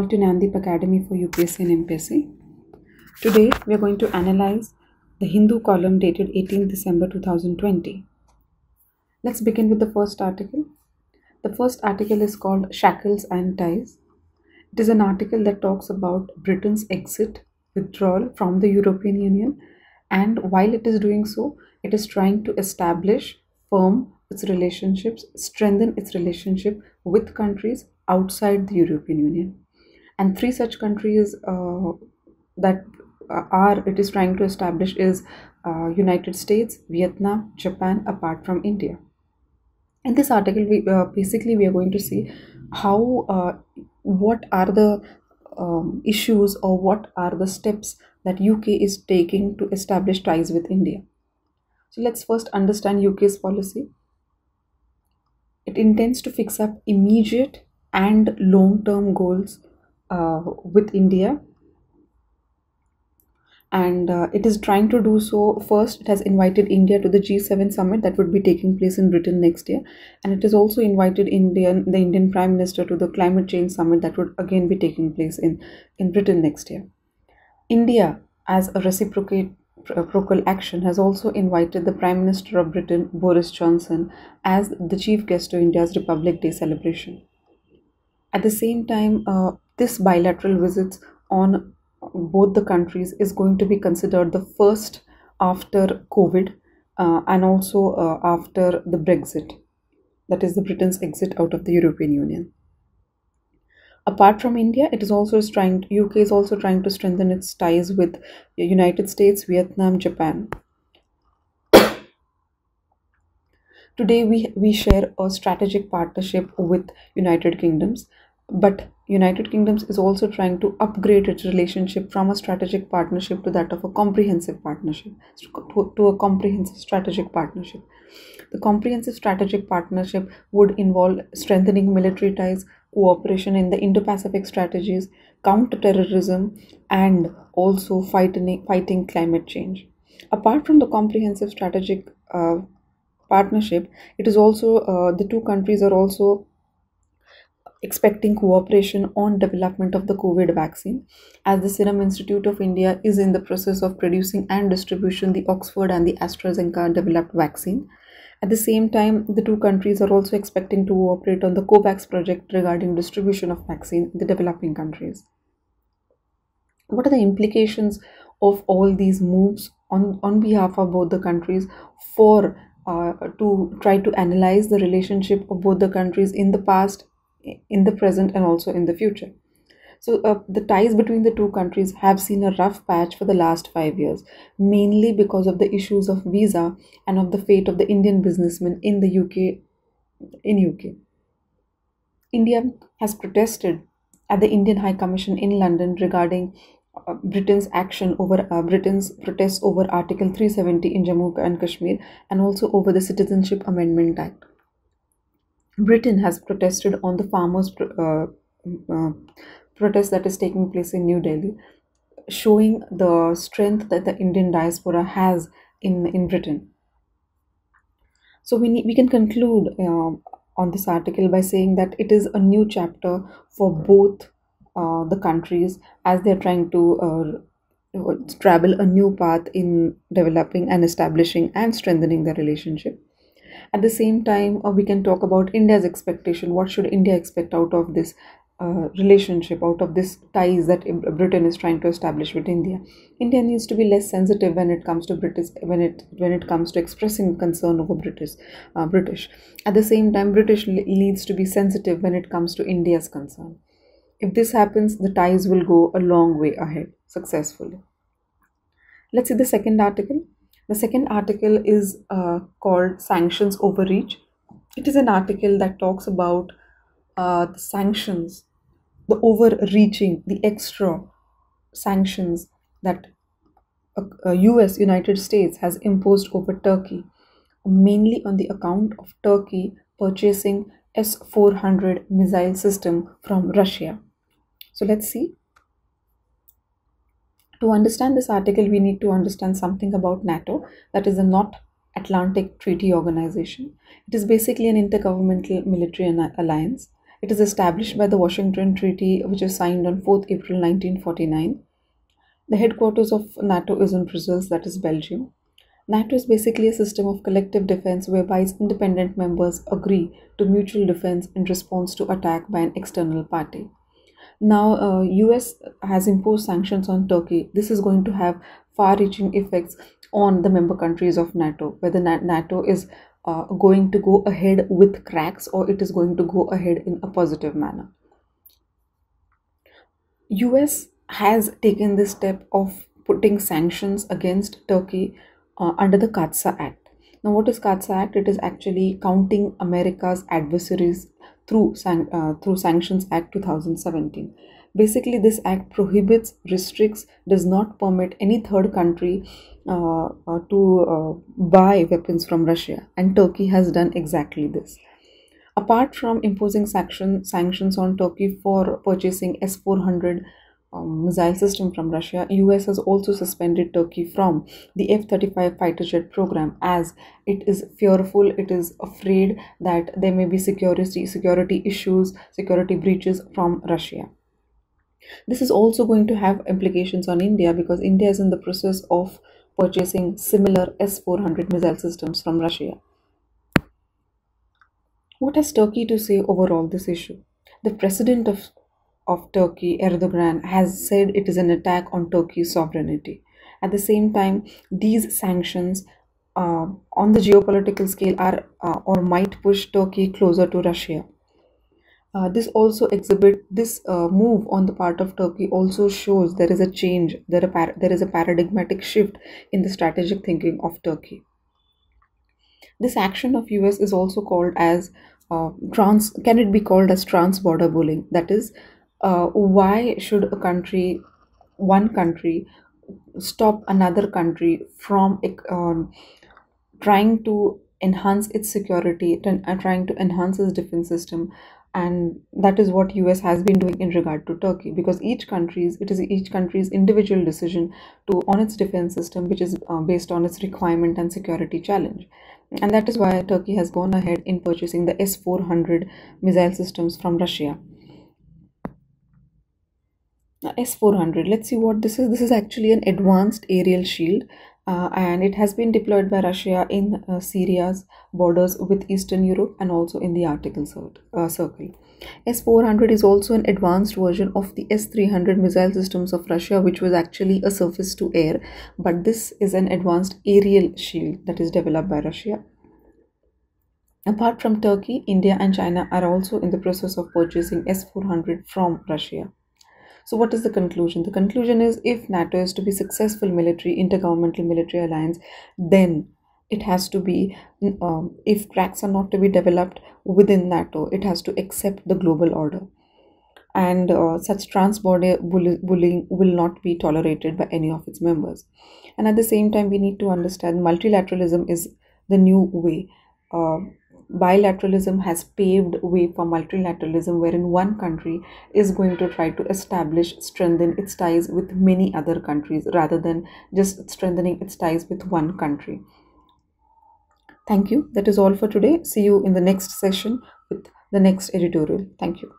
all to Nandip Academy for UPSC and MPSC. Today we are going to analyze the Hindu column dated 18 December 2020. Let's begin with the first article. The first article is called Shackles and Ties. It is an article that talks about Britain's exit, withdrawal from the European Union, and while it is doing so, it is trying to establish firm its relationships, strengthen its relationship with countries outside the European Union and three such countries uh, that are it is trying to establish is uh, united states vietnam japan apart from india in this article we uh, basically we are going to see how uh, what are the um, issues or what are the steps that uk is taking to establish ties with india so let's first understand uk's policy it intends to fix up immediate and long term goals uh, with India. And uh, it is trying to do so. First, it has invited India to the G7 summit that would be taking place in Britain next year, and it has also invited Indian, the Indian Prime Minister, to the climate change summit that would again be taking place in in Britain next year. India, as a reciprocal action has also invited the Prime Minister of Britain, Boris Johnson, as the chief guest to India's Republic Day celebration. At the same time, uh, this bilateral visits on both the countries is going to be considered the first after COVID uh, and also uh, after the Brexit, that is, the Britain's exit out of the European Union. Apart from India, it is also trying. UK is also trying to strengthen its ties with United States, Vietnam, Japan. Today, we we share a strategic partnership with United Kingdoms, but United Kingdoms is also trying to upgrade its relationship from a strategic partnership to that of a comprehensive partnership to a comprehensive strategic partnership. The comprehensive strategic partnership would involve strengthening military ties, cooperation in the Indo-Pacific strategies, counter-terrorism, and also fighting fighting climate change. Apart from the comprehensive strategic uh, partnership, it is also uh, the two countries are also expecting cooperation on development of the covid vaccine as the serum institute of india is in the process of producing and distribution the oxford and the astrazeneca developed vaccine at the same time the two countries are also expecting to cooperate on the covax project regarding distribution of vaccine in the developing countries what are the implications of all these moves on on behalf of both the countries for uh, to try to analyze the relationship of both the countries in the past in the present and also in the future. So, uh, the ties between the two countries have seen a rough patch for the last five years, mainly because of the issues of visa and of the fate of the Indian businessmen in the UK. In UK, India has protested at the Indian High Commission in London regarding uh, Britain's action over uh, Britain's protests over Article 370 in Jammu and Kashmir and also over the Citizenship Amendment Act. Britain has protested on the farmers' uh, uh, protest that is taking place in New Delhi, showing the strength that the Indian diaspora has in, in Britain. So we, need, we can conclude uh, on this article by saying that it is a new chapter for both uh, the countries as they're trying to uh, travel a new path in developing and establishing and strengthening their relationship at the same time uh, we can talk about india's expectation what should india expect out of this uh, relationship out of this ties that britain is trying to establish with india india needs to be less sensitive when it comes to british when it when it comes to expressing concern over british uh, british at the same time british needs to be sensitive when it comes to india's concern if this happens the ties will go a long way ahead successfully let's see the second article the second article is uh, called Sanctions Overreach. It is an article that talks about uh, the sanctions, the overreaching, the extra sanctions that uh, US, uh, United States has imposed over Turkey, mainly on the account of Turkey purchasing S 400 missile system from Russia. So let's see to understand this article, we need to understand something about NATO, that is the North Atlantic Treaty Organization. It is basically an intergovernmental military alliance. It is established by the Washington Treaty, which was signed on 4th April 1949. The headquarters of NATO is in Brussels, that is Belgium. NATO is basically a system of collective defense whereby its independent members agree to mutual defense in response to attack by an external party. Now, uh, US has imposed sanctions on Turkey. This is going to have far-reaching effects on the member countries of NATO, whether NATO is uh, going to go ahead with cracks or it is going to go ahead in a positive manner. US has taken this step of putting sanctions against Turkey uh, under the Katsa Act. Now, what is Katsa Act? It is actually counting America's adversaries through, uh, through Sanctions Act 2017. Basically, this act prohibits, restricts, does not permit any third country uh, uh, to uh, buy weapons from Russia, and Turkey has done exactly this. Apart from imposing sanction, sanctions on Turkey for purchasing S 400 um, missile system from Russia, US has also suspended Turkey from the F-35 fighter jet program as it is fearful, it is afraid that there may be security security issues, security breaches from Russia. This is also going to have implications on India because India is in the process of purchasing similar S-400 missile systems from Russia. What has Turkey to say over all this issue? The president of of Turkey, Erdogan, has said it is an attack on Turkey's sovereignty. At the same time, these sanctions uh, on the geopolitical scale are uh, or might push Turkey closer to Russia. Uh, this also exhibit this uh, move on the part of Turkey also shows there is a change there a there is a paradigmatic shift in the strategic thinking of Turkey. This action of US is also called as uh, trans can it be called as trans border bullying that is uh, why should a country one country stop another country from um, trying to enhance its security and uh, trying to enhance its defense system and that is what us has been doing in regard to turkey because each country's it is each country's individual decision to on its defense system which is uh, based on its requirement and security challenge and that is why turkey has gone ahead in purchasing the s400 missile systems from russia now s400 let's see what this is this is actually an advanced aerial shield uh, and it has been deployed by Russia in uh, Syria's borders with Eastern Europe and also in the Arctic uh, Circle. S-400 is also an advanced version of the S-300 missile systems of Russia, which was actually a surface-to-air, but this is an advanced aerial shield that is developed by Russia. Apart from Turkey, India and China are also in the process of purchasing S-400 from Russia. So what is the conclusion? The conclusion is if NATO is to be successful military intergovernmental military alliance, then it has to be um, if cracks are not to be developed within NATO, it has to accept the global order. And uh, such transborder bullying will not be tolerated by any of its members. And at the same time, we need to understand multilateralism is the new way. Uh, bilateralism has paved way for multilateralism wherein one country is going to try to establish strengthen its ties with many other countries rather than just strengthening its ties with one country thank you that is all for today see you in the next session with the next editorial thank you